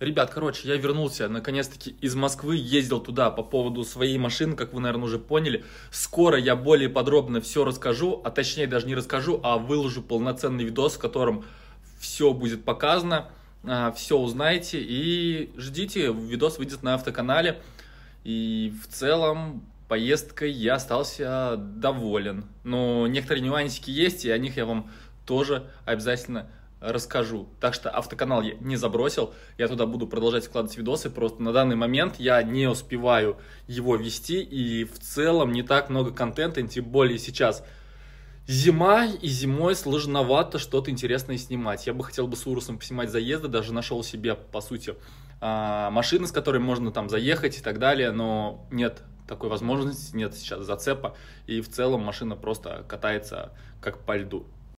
Ребят, короче, я вернулся, наконец-таки, из Москвы, ездил туда по поводу своей машины, как вы, наверное, уже поняли. Скоро я более подробно все расскажу, а точнее даже не расскажу, а выложу полноценный видос, в котором все будет показано, а, все узнаете и ждите, видос выйдет на автоканале. И в целом поездкой я остался доволен. Но некоторые нюансики есть, и о них я вам тоже обязательно расскажу расскажу. Так что автоканал я не забросил, я туда буду продолжать вкладывать видосы, просто на данный момент я не успеваю его вести, и в целом не так много контента, тем более сейчас зима, и зимой сложновато что-то интересное снимать. Я бы хотел бы с Урусом поснимать заезды, даже нашел себе, по сути, а, машины, с которой можно там заехать и так далее, но нет такой возможности, нет сейчас зацепа, и в целом машина просто катается как по льду.